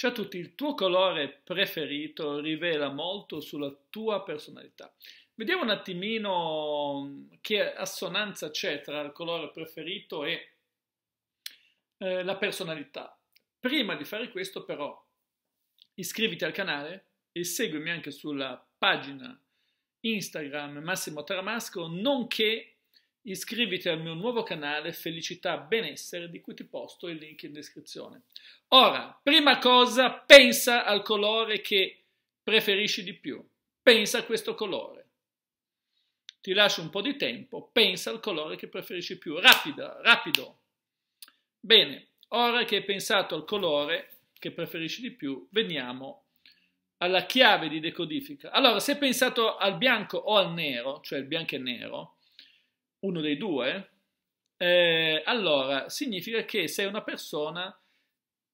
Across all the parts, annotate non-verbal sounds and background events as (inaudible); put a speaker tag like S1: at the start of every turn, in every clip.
S1: Ciao a tutti, il tuo colore preferito rivela molto sulla tua personalità. Vediamo un attimino che assonanza c'è tra il colore preferito e eh, la personalità. Prima di fare questo però iscriviti al canale e seguimi anche sulla pagina Instagram Massimo Taramasco, nonché iscriviti al mio nuovo canale Felicità Benessere di cui ti posto il link in descrizione. Ora, prima cosa, pensa al colore che preferisci di più. Pensa a questo colore. Ti lascio un po' di tempo, pensa al colore che preferisci più. Rapido, rapido. Bene, ora che hai pensato al colore che preferisci di più, veniamo alla chiave di decodifica. Allora, se hai pensato al bianco o al nero, cioè il bianco e nero, uno dei due, eh, allora significa che sei una persona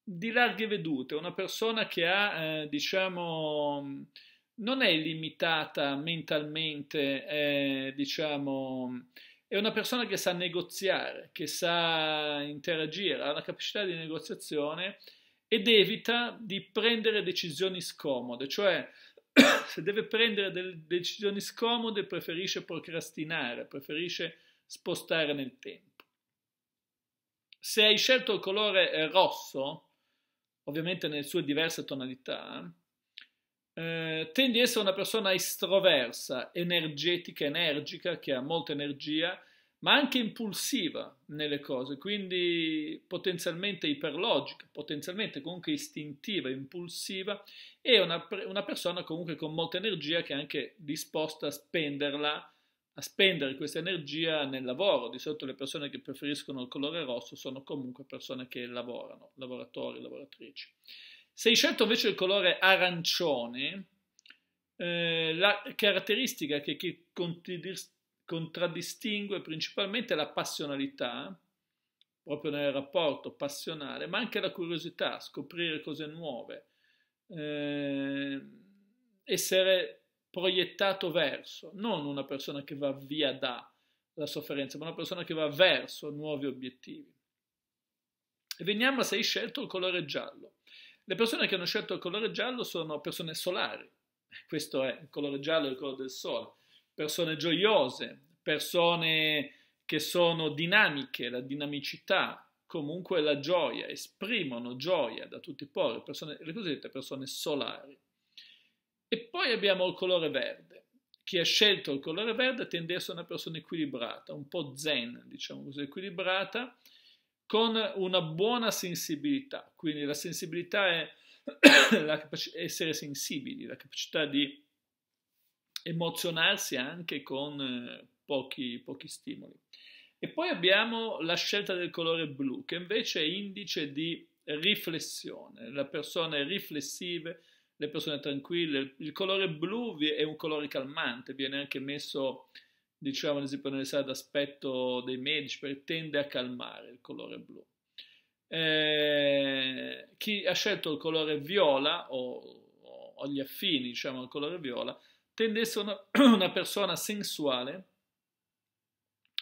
S1: di larghe vedute, una persona che ha, eh, diciamo, non è limitata mentalmente, eh, diciamo, è una persona che sa negoziare, che sa interagire, ha una capacità di negoziazione ed evita di prendere decisioni scomode, cioè (coughs) se deve prendere delle decisioni scomode, preferisce procrastinare, preferisce spostare nel tempo. Se hai scelto il colore eh, rosso, ovviamente nelle sue diverse tonalità, eh, tendi a essere una persona estroversa, energetica, energica, che ha molta energia ma anche impulsiva nelle cose, quindi potenzialmente iperlogica, potenzialmente comunque istintiva, impulsiva, e una, una persona comunque con molta energia che è anche disposta a spenderla a spendere questa energia nel lavoro. Di solito le persone che preferiscono il colore rosso sono comunque persone che lavorano, lavoratori, lavoratrici. Se hai scelto invece il colore arancione, eh, la caratteristica che, che contraddistingue principalmente la passionalità, proprio nel rapporto passionale, ma anche la curiosità, scoprire cose nuove, eh, essere proiettato verso, non una persona che va via dalla sofferenza, ma una persona che va verso nuovi obiettivi. E veniamo a se hai scelto il colore giallo. Le persone che hanno scelto il colore giallo sono persone solari, questo è il colore giallo, è il colore del sole persone gioiose, persone che sono dinamiche, la dinamicità, comunque la gioia, esprimono gioia da tutti i pori, persone, le cosiddette persone solari. E poi abbiamo il colore verde. Chi ha scelto il colore verde tende a essere una persona equilibrata, un po' zen, diciamo così, equilibrata, con una buona sensibilità. Quindi la sensibilità è (coughs) la essere sensibili, la capacità di emozionarsi anche con eh, pochi, pochi stimoli. E poi abbiamo la scelta del colore blu, che invece è indice di riflessione. La persona è riflessiva, le persone tranquille. Il colore blu è un colore calmante, viene anche messo, diciamo, ad esempio nelle sale d'aspetto dei medici, perché tende a calmare il colore blu. Eh, chi ha scelto il colore viola o, o gli affini, diciamo, al colore viola, tendesse a una, una persona sensuale,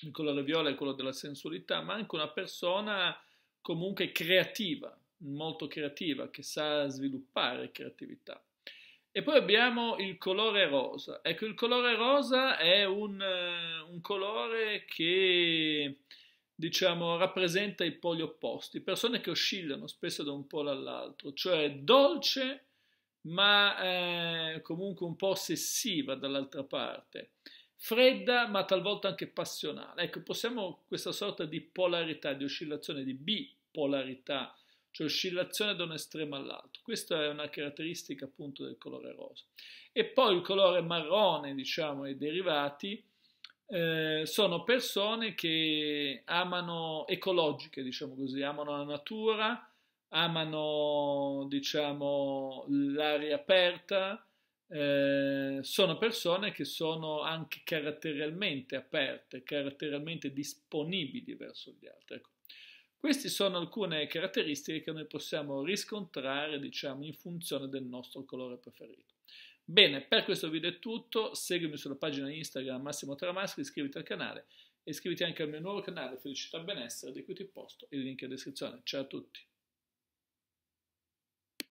S1: il colore viola è quello della sensualità, ma anche una persona comunque creativa, molto creativa, che sa sviluppare creatività. E poi abbiamo il colore rosa. Ecco, il colore rosa è un, eh, un colore che diciamo, rappresenta i poli opposti, persone che oscillano spesso da un polo all'altro, cioè dolce ma eh, comunque un po' ossessiva dall'altra parte, fredda ma talvolta anche passionale. Ecco, possiamo questa sorta di polarità, di oscillazione, di bipolarità, cioè oscillazione da un estremo all'altro. Questa è una caratteristica appunto del colore rosa. E poi il colore marrone, diciamo, e derivati. Eh, sono persone che amano ecologiche, diciamo così, amano la natura, amano diciamo l'aria aperta, eh, sono persone che sono anche caratterialmente aperte, caratterialmente disponibili verso gli altri. Ecco. Queste sono alcune caratteristiche che noi possiamo riscontrare, diciamo, in funzione del nostro colore preferito. Bene, per questo video è tutto, seguimi sulla pagina Instagram Massimo Tramasco, iscriviti al canale e iscriviti anche al mio nuovo canale Felicità Benessere di cui ti posto il link in descrizione. Ciao a tutti!